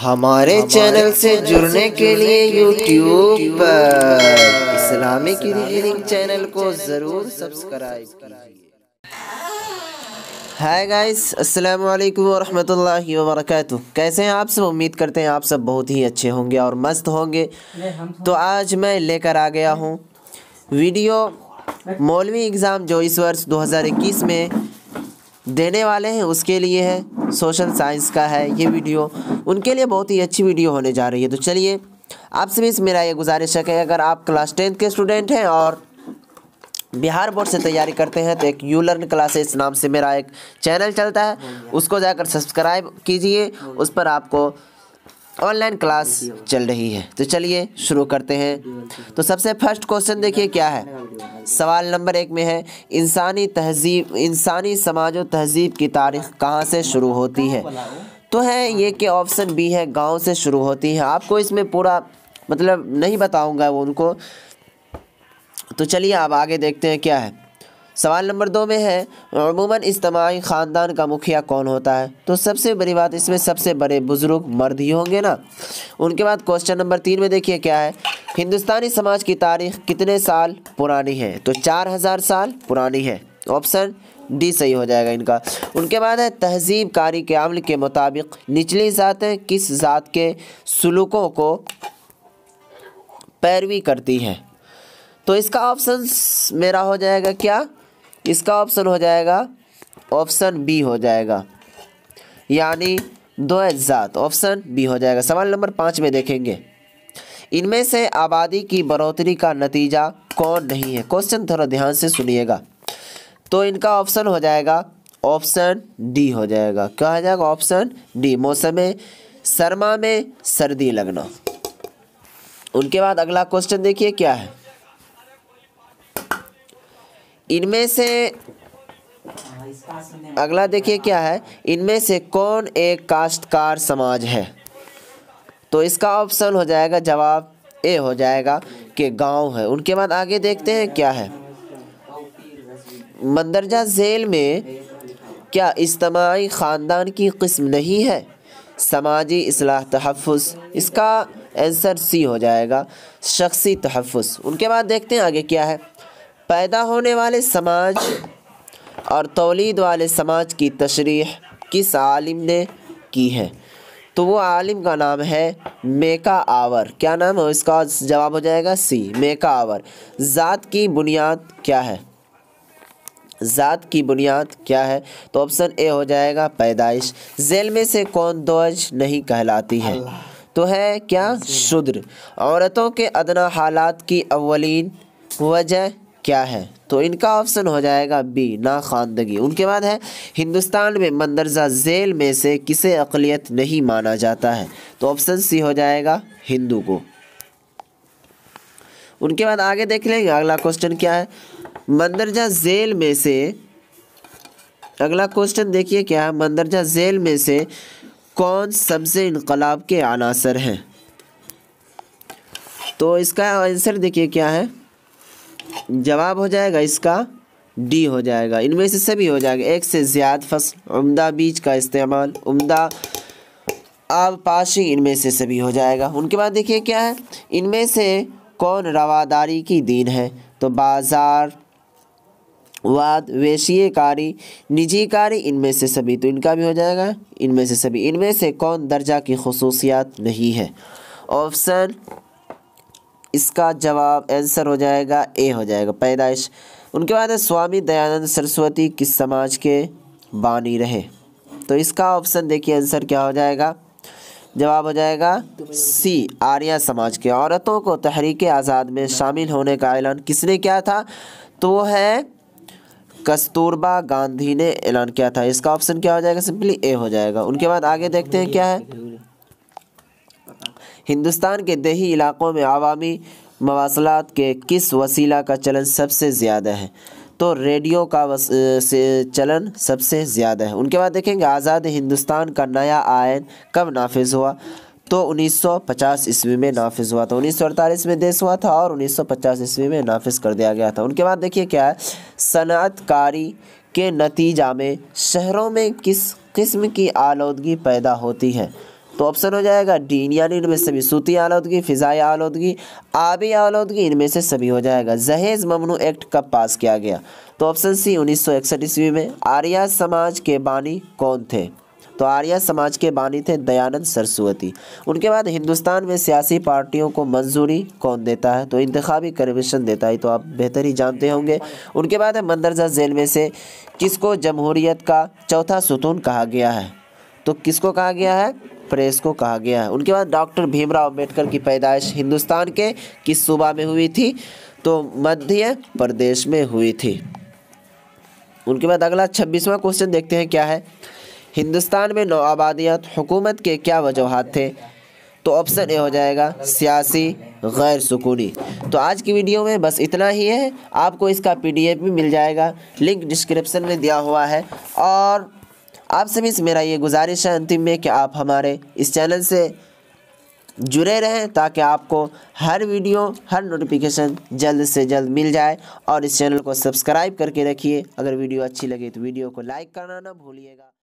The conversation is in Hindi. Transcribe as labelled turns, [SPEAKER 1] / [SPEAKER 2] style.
[SPEAKER 1] हमारे चैनल से जुड़ने के लिए यूट्यूब पर इस्लामिक इंजीनियरिंग चैनल को ज़रूर सब्सक्राइब कराइए हाय गाइस अस्सलाम वालेकुम व बरकातहू कैसे हैं आप सब उम्मीद करते हैं आप सब बहुत ही अच्छे होंगे और मस्त होंगे तो आज मैं लेकर आ गया हूँ वीडियो मौलवी एग्ज़ाम जो इस वर्ष 2021 में देने वाले हैं उसके लिए है सोशल साइंस का है ये वीडियो उनके लिए बहुत ही अच्छी वीडियो होने जा रही है तो चलिए आप सभी भी मेरा ये गुजारिश है कि अगर आप क्लास टेंथ के स्टूडेंट हैं और बिहार बोर्ड से तैयारी करते हैं तो एक यू लर्न क्लासेस नाम से मेरा एक चैनल चलता है उसको जाकर सब्सक्राइब कीजिए उस पर आपको ऑनलाइन क्लास चल रही है तो चलिए शुरू करते हैं तो सबसे फर्स्ट क्वेश्चन देखिए क्या है सवाल नंबर एक में है इंसानी तहजीब इंसानी समाज व तहजीब की तारीख कहाँ से शुरू होती है तो है ये कि ऑप्शन बी है गांव से शुरू होती है आपको इसमें पूरा मतलब नहीं बताऊंगा वो उनको तो चलिए आप आगे देखते हैं क्या है सवाल नंबर दो में है अमूमन इज्तमाही ख़ानदान का मुखिया कौन होता है तो सबसे बड़ी बात इसमें सबसे बड़े बुज़ुर्ग मर्द ही होंगे ना उनके बाद क्वेश्चन नंबर तीन में देखिए क्या है हिंदुस्तानी समाज की तारीख कितने साल पुरानी है तो चार हज़ार साल पुरानी है ऑप्शन डी सही हो जाएगा इनका उनके बाद है तहजीब कारी के अमल के मुताबिक निचली ज़ातें किस ज़ात के सलूकों को पैरवी करती हैं तो इसका ऑप्शन मेरा हो जाएगा क्या इसका ऑप्शन हो जाएगा ऑप्शन बी हो जाएगा यानी दो एजात ऑप्शन बी हो जाएगा सवाल नंबर पाँच में देखेंगे इनमें से आबादी की बढ़ोतरी का नतीजा कौन नहीं है क्वेश्चन थोड़ा ध्यान से सुनिएगा तो इनका ऑप्शन हो जाएगा ऑप्शन डी हो जाएगा क्या हो जाएगा ऑप्शन डी मौसम सरमा में सर्दी लगना उनके बाद अगला क्वेश्चन देखिए क्या है इनमें से अगला देखिए क्या है इनमें से कौन एक काश्तकार समाज है तो इसका ऑप्शन हो जाएगा जवाब ए हो जाएगा कि गांव है उनके बाद आगे देखते हैं क्या है मंदरजा जेल में क्या इज्तमाही ख़ानदान की कस्म नहीं है समाजी असलाह तहफ़ इसका आंसर सी हो जाएगा शख्सी तहफ़ उनके बाद देखते हैं आगे क्या है पैदा होने वाले समाज और तोलीद वाले समाज की तशरी किस आलिम ने की है तो वो आलिम का नाम है मेका आवर क्या नाम है इसका जवाब हो जाएगा सी मेका आवर ज़ात की बुनियाद क्या है ज़ात की बुनियाद क्या है तो ऑप्शन ए हो जाएगा पैदाइश जेल में से कौन दोज नहीं कहलाती है तो है क्या शुद्र औरतों के अदना हालात की अवलिन वजह क्या है तो इनका ऑप्शन हो जाएगा बी ना खानदगी उनके बाद है हिंदुस्तान में मंदरजा जेल में से किसे अकलियत नहीं माना जाता है तो ऑप्शन सी हो जाएगा हिंदू को उनके बाद आगे देख लेंगे अगला क्वेश्चन क्या है मंदरजा जेल में से अगला क्वेश्चन देखिए क्या है मंदरजा जेल में से कौन सबसे इनकलाब के अनासर हैं तो इसका आंसर देखिए क्या है जवाब हो जाएगा इसका डी हो जाएगा इनमें से सभी हो जाएगा एक से ज़्यादा फसल उमदा बीज का इस्तेमाल उमदा आब पाशी इनमें से सभी हो जाएगा उनके बाद देखिए क्या है इनमें से कौन रवादारी की दीन है तो बाजार वाद कारी निजी कारी इनमें से सभी तो इनका भी हो जाएगा इनमें से सभी इनमें से कौन दर्जा की खसूसियात नहीं है ऑप्शन इसका जवाब आंसर हो जाएगा ए हो जाएगा पैदाइश उनके बाद स्वामी दयानंद सरस्वती किस समाज के बानी रहे तो इसका ऑप्शन देखिए आंसर क्या हो जाएगा जवाब हो जाएगा सी आर्या समाज के औरतों को तहरीक आज़ाद में शामिल होने का ऐलान किसने किया था तो वो है कस्तूरबा गांधी ने ऐलान किया था इसका ऑप्शन क्या हो जाएगा सिंपली ए हो जाएगा उनके बाद आगे देखते हैं क्या है हिंदुस्तान के दही इलाक़ों में आवामी मवासलात के किस वसीला का चलन सबसे ज़्यादा है तो रेडियो का वस, चलन सबसे ज़्यादा है उनके बाद देखेंगे आज़ाद हिंदुस्तान का नया आयन कब नाफिज हुआ तो 1950 ईस्वी में नाफिज हुआ था उन्नीस में देश हुआ था और 1950 ईस्वी में नाफिज कर दिया गया था उनके बाद देखिए क्या है सनअतकारी के नतीजा में शहरों में किस किस्म की आलूदगी पैदा होती है तो ऑप्शन हो जाएगा डी यानी इनमें सभी सूती आलोदगी फ़िज़ाई आलोदगी आबी आलोदगी इनमें से सभी हो जाएगा जहेज़ ममनू एक्ट कब पास किया गया तो ऑप्शन सी उन्नीस सौ इकसठ ईस्वी में आर्या समाज के बानी कौन थे तो आर्या समाज के बानी थे दयानंद सरस्वती उनके बाद हिंदुस्तान में सियासी पार्टियों को मंजूरी कौन देता है तो इंतबी कमीशन देता है तो आप बेहतर ही जानते होंगे उनके बाद है मंदरजा जेल में से किसको जमहूरियत का चौथा सुतून कहा गया है तो किसको कहा गया है प्रेस को कहा गया है उनके बाद डॉक्टर भीमराव अम्बेडकर की पैदाइश हिंदुस्तान के किस सूबा में हुई थी तो मध्य प्रदेश में हुई थी उनके बाद अगला छब्बीसवां क्वेश्चन देखते हैं क्या है हिंदुस्तान में नौआबादियात हुकूमत के क्या वजूहत थे तो ऑप्शन ए हो जाएगा सियासी गैर सुकूनी तो आज की वीडियो में बस इतना ही है आपको इसका पीडीएफ भी मिल जाएगा लिंक डिस्क्रिप्शन में दिया हुआ है और आप सभी से मेरा ये गुजारिश है अंतिम में कि आप हमारे इस चैनल से जुड़े रहें ताकि आपको हर वीडियो हर नोटिफिकेशन जल्द से जल्द मिल जाए और इस चैनल को सब्सक्राइब करके रखिए अगर वीडियो अच्छी लगे तो वीडियो को लाइक करना ना भूलिएगा